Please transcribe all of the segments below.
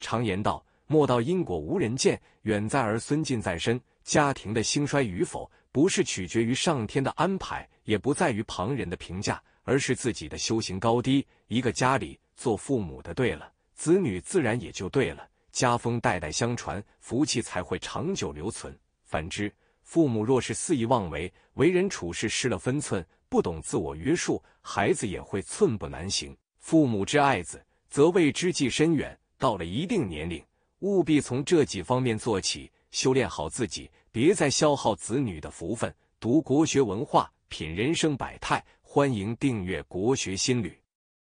常言道：“莫道因果无人见，远在儿孙近在身。”家庭的兴衰与否，不是取决于上天的安排，也不在于旁人的评价，而是自己的修行高低。一个家里做父母的对了，子女自然也就对了。家风代代相传，福气才会长久留存。反之，父母若是肆意妄为，为人处事失了分寸，不懂自我约束，孩子也会寸步难行。父母之爱子，则为之计深远。到了一定年龄，务必从这几方面做起，修炼好自己，别再消耗子女的福分。读国学文化，品人生百态。欢迎订阅《国学新旅》。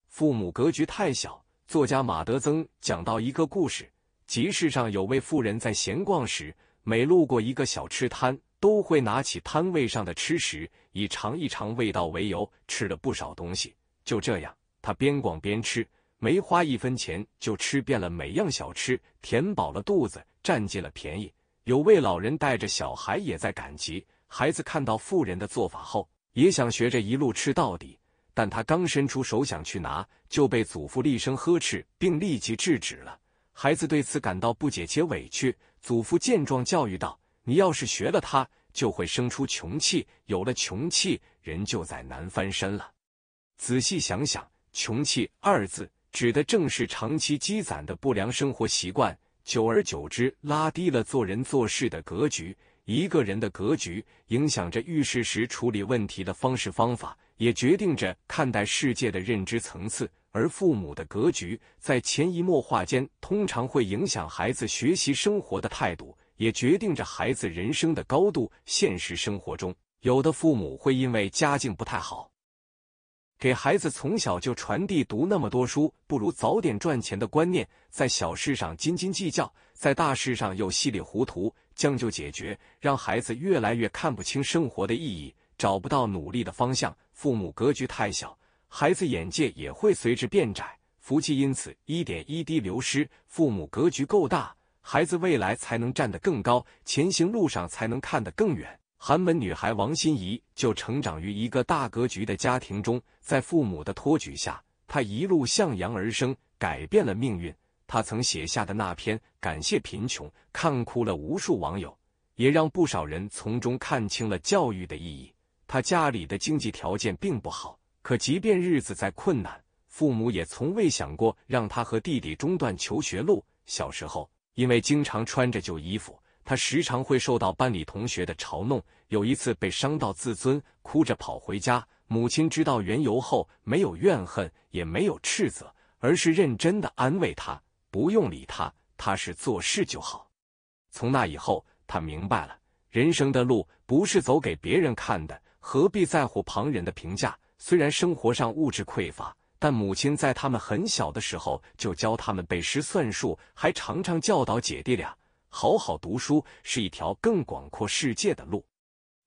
父母格局太小。作家马德曾讲到一个故事：集市上有位妇人在闲逛时，每路过一个小吃摊，都会拿起摊位上的吃食，以尝一尝味道为由，吃了不少东西。就这样，他边逛边吃。没花一分钱就吃遍了每样小吃，填饱了肚子，占尽了便宜。有位老人带着小孩也在赶集，孩子看到富人的做法后，也想学着一路吃到底。但他刚伸出手想去拿，就被祖父厉声呵斥，并立即制止了。孩子对此感到不解且委屈。祖父见状教育道：“你要是学了他，就会生出穷气，有了穷气，人就再难翻身了。”仔细想想，“穷气”二字。指的正是长期积攒的不良生活习惯，久而久之拉低了做人做事的格局。一个人的格局，影响着遇事时处理问题的方式方法，也决定着看待世界的认知层次。而父母的格局，在潜移默化间，通常会影响孩子学习生活的态度，也决定着孩子人生的高度。现实生活中，有的父母会因为家境不太好。给孩子从小就传递读那么多书不如早点赚钱的观念，在小事上斤斤计较，在大事上又稀里糊涂将就解决，让孩子越来越看不清生活的意义，找不到努力的方向。父母格局太小，孩子眼界也会随之变窄，福气因此一点一滴流失。父母格局够大，孩子未来才能站得更高，前行路上才能看得更远。寒门女孩王心怡就成长于一个大格局的家庭中，在父母的托举下，她一路向阳而生，改变了命运。她曾写下的那篇《感谢贫穷》，看哭了无数网友，也让不少人从中看清了教育的意义。她家里的经济条件并不好，可即便日子再困难，父母也从未想过让她和弟弟中断求学路。小时候，因为经常穿着旧衣服。他时常会受到班里同学的嘲弄，有一次被伤到自尊，哭着跑回家。母亲知道缘由后，没有怨恨，也没有斥责，而是认真的安慰他：“不用理他，踏实做事就好。”从那以后，他明白了人生的路不是走给别人看的，何必在乎旁人的评价。虽然生活上物质匮乏，但母亲在他们很小的时候就教他们背诗、算术，还常常教导姐弟俩。好好读书是一条更广阔世界的路。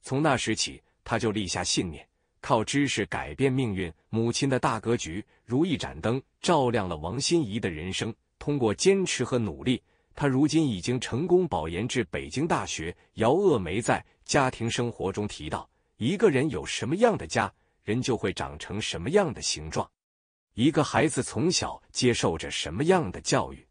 从那时起，他就立下信念，靠知识改变命运。母亲的大格局如一盏灯，照亮了王心怡的人生。通过坚持和努力，他如今已经成功保研至北京大学。姚鄂梅在家庭生活中提到，一个人有什么样的家，人就会长成什么样的形状；一个孩子从小接受着什么样的教育。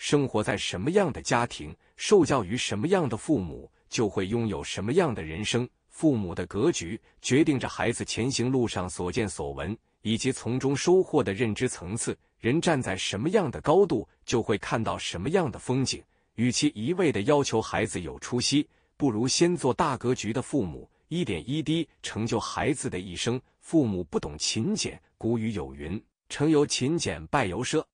生活在什么样的家庭，受教于什么样的父母，就会拥有什么样的人生。父母的格局，决定着孩子前行路上所见所闻，以及从中收获的认知层次。人站在什么样的高度，就会看到什么样的风景。与其一味的要求孩子有出息，不如先做大格局的父母，一点一滴成就孩子的一生。父母不懂勤俭，古语有云：“成由勤俭，败由奢。”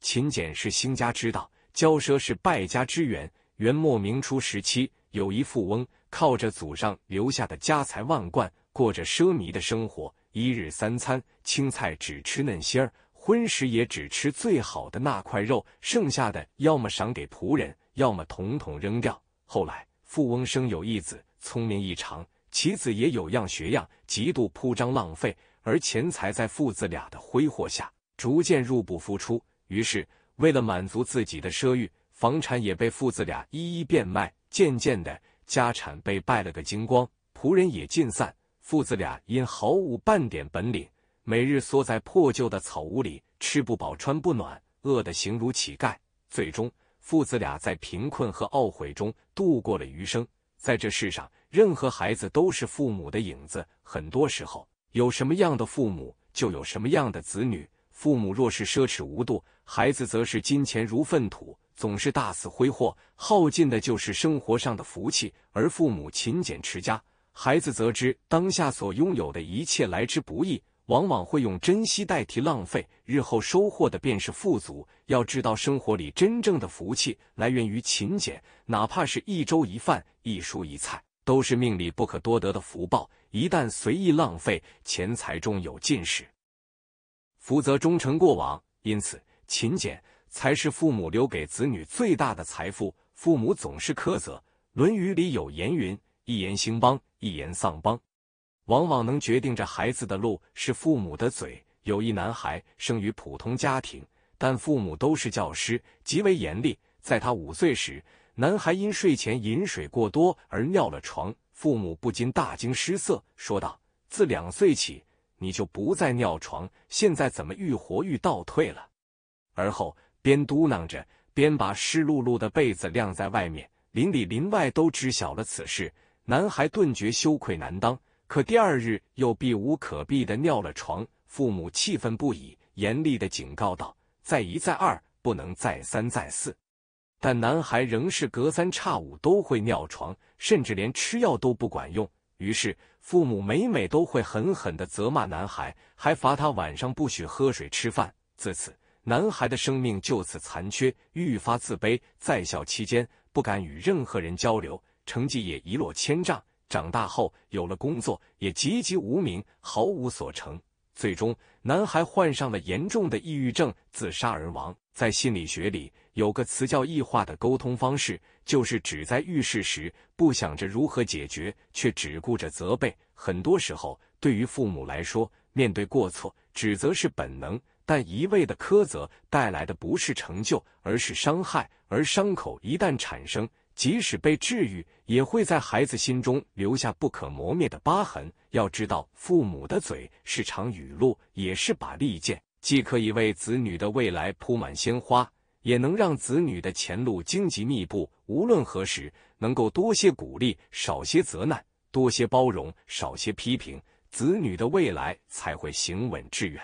勤俭是兴家之道，骄奢是败家之源。元末明初时期，有一富翁靠着祖上留下的家财万贯，过着奢靡的生活。一日三餐，青菜只吃嫩芯儿，荤食也只吃最好的那块肉，剩下的要么赏给仆人，要么统统扔掉。后来，富翁生有一子，聪明异常，其子也有样学样，极度铺张浪费，而钱财在父子俩的挥霍下，逐渐入不敷出。于是，为了满足自己的奢欲，房产也被父子俩一一变卖。渐渐的，家产被败了个精光，仆人也尽散。父子俩因毫无半点本领，每日缩在破旧的草屋里，吃不饱，穿不暖，饿得形如乞丐。最终，父子俩在贫困和懊悔中度过了余生。在这世上，任何孩子都是父母的影子。很多时候，有什么样的父母，就有什么样的子女。父母若是奢侈无度，孩子则是金钱如粪土，总是大肆挥霍，耗尽的就是生活上的福气；而父母勤俭持家，孩子则知当下所拥有的一切来之不易，往往会用珍惜代替浪费，日后收获的便是富足。要知道，生活里真正的福气来源于勤俭，哪怕是一粥一饭、一蔬一菜，都是命里不可多得的福报。一旦随意浪费，钱财终有尽时，福泽终成过往。因此。勤俭才是父母留给子女最大的财富。父母总是苛责，《论语》里有言云：“一言兴邦，一言丧邦。”往往能决定着孩子的路是父母的嘴。有一男孩生于普通家庭，但父母都是教师，极为严厉。在他五岁时，男孩因睡前饮水过多而尿了床，父母不禁大惊失色，说道：“自两岁起你就不再尿床，现在怎么愈活愈倒退了？”而后，边嘟囔着，边把湿漉漉的被子晾在外面。邻里邻外都知晓了此事，男孩顿觉羞愧难当。可第二日又避无可避的尿了床，父母气愤不已，严厉的警告道：“再一再二，不能再三再四。”但男孩仍是隔三差五都会尿床，甚至连吃药都不管用。于是父母每每都会狠狠的责骂男孩，还罚他晚上不许喝水吃饭。自此。男孩的生命就此残缺，愈发自卑。在校期间，不敢与任何人交流，成绩也一落千丈。长大后有了工作，也籍籍无名，毫无所成。最终，男孩患上了严重的抑郁症，自杀而亡。在心理学里，有个词叫“异化的沟通方式”，就是只在遇事时不想着如何解决，却只顾着责备。很多时候，对于父母来说，面对过错，指责是本能。但一味的苛责带来的不是成就，而是伤害。而伤口一旦产生，即使被治愈，也会在孩子心中留下不可磨灭的疤痕。要知道，父母的嘴是场雨露，也是把利剑，既可以为子女的未来铺满鲜花，也能让子女的前路荆棘密布。无论何时，能够多些鼓励，少些责难；多些包容，少些批评，子女的未来才会行稳致远。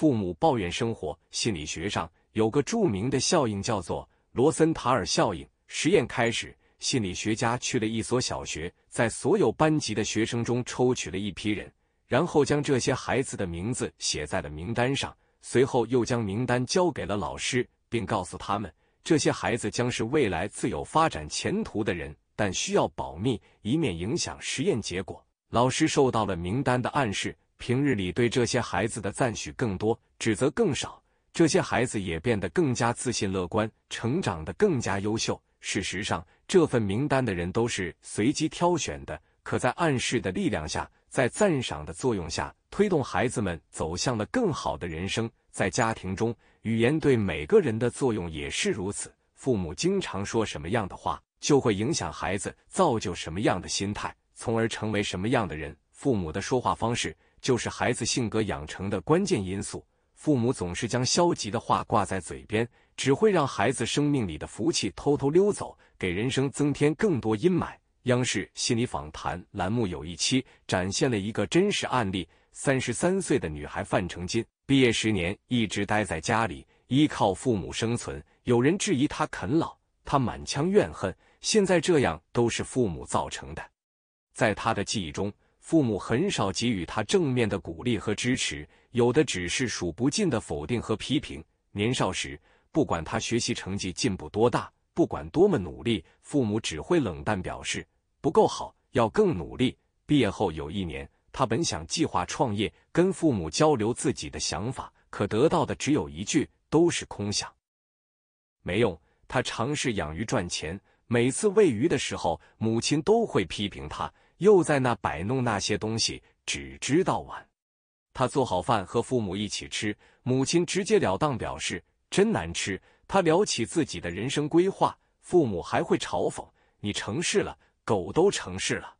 父母抱怨生活。心理学上有个著名的效应，叫做罗森塔尔效应。实验开始，心理学家去了一所小学，在所有班级的学生中抽取了一批人，然后将这些孩子的名字写在了名单上。随后又将名单交给了老师，并告诉他们，这些孩子将是未来自有发展前途的人，但需要保密，以免影响实验结果。老师受到了名单的暗示。平日里对这些孩子的赞许更多，指责更少，这些孩子也变得更加自信乐观，成长得更加优秀。事实上，这份名单的人都是随机挑选的，可在暗示的力量下，在赞赏的作用下，推动孩子们走向了更好的人生。在家庭中，语言对每个人的作用也是如此：父母经常说什么样的话，就会影响孩子，造就什么样的心态，从而成为什么样的人。父母的说话方式。就是孩子性格养成的关键因素。父母总是将消极的话挂在嘴边，只会让孩子生命里的福气偷偷溜走，给人生增添更多阴霾。央视心理访谈栏目有一期展现了一个真实案例：三十三岁的女孩范成金，毕业十年一直待在家里，依靠父母生存。有人质疑她啃老，她满腔怨恨，现在这样都是父母造成的。在她的记忆中。父母很少给予他正面的鼓励和支持，有的只是数不尽的否定和批评。年少时，不管他学习成绩进步多大，不管多么努力，父母只会冷淡表示不够好，要更努力。毕业后有一年，他本想计划创业，跟父母交流自己的想法，可得到的只有一句：“都是空想，没用。”他尝试养鱼赚钱，每次喂鱼的时候，母亲都会批评他。又在那摆弄那些东西，只知道玩。他做好饭和父母一起吃，母亲直截了当表示真难吃。他聊起自己的人生规划，父母还会嘲讽：“你成事了，狗都成事了。”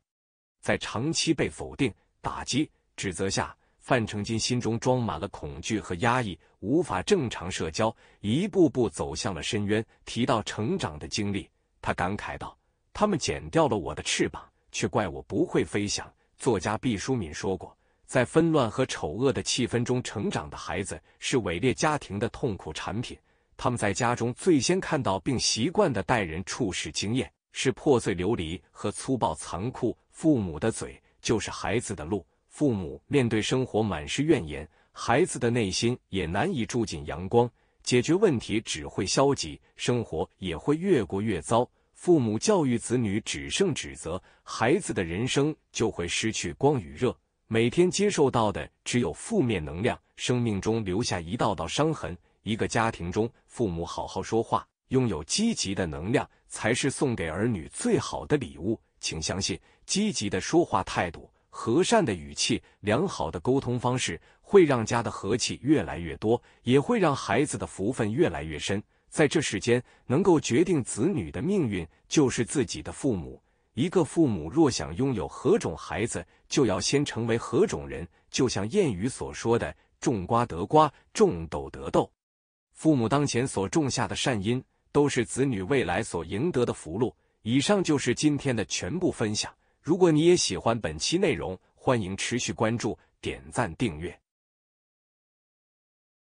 在长期被否定、打击、指责下，范成金心中装满了恐惧和压抑，无法正常社交，一步步走向了深渊。提到成长的经历，他感慨道：“他们剪掉了我的翅膀。”却怪我不会飞翔。作家毕淑敏说过，在纷乱和丑恶的气氛中成长的孩子，是伪劣家庭的痛苦产品。他们在家中最先看到并习惯的待人处事经验，是破碎流离和粗暴残酷。父母的嘴就是孩子的路。父母面对生活满是怨言，孩子的内心也难以住进阳光。解决问题只会消极，生活也会越过越糟。父母教育子女只剩指责，孩子的人生就会失去光与热，每天接受到的只有负面能量，生命中留下一道道伤痕。一个家庭中，父母好好说话，拥有积极的能量，才是送给儿女最好的礼物。请相信，积极的说话态度、和善的语气、良好的沟通方式，会让家的和气越来越多，也会让孩子的福分越来越深。在这世间，能够决定子女的命运就是自己的父母。一个父母若想拥有何种孩子，就要先成为何种人。就像谚语所说的：“种瓜得瓜，种豆得豆。”父母当前所种下的善因，都是子女未来所赢得的福禄。以上就是今天的全部分享。如果你也喜欢本期内容，欢迎持续关注、点赞、订阅。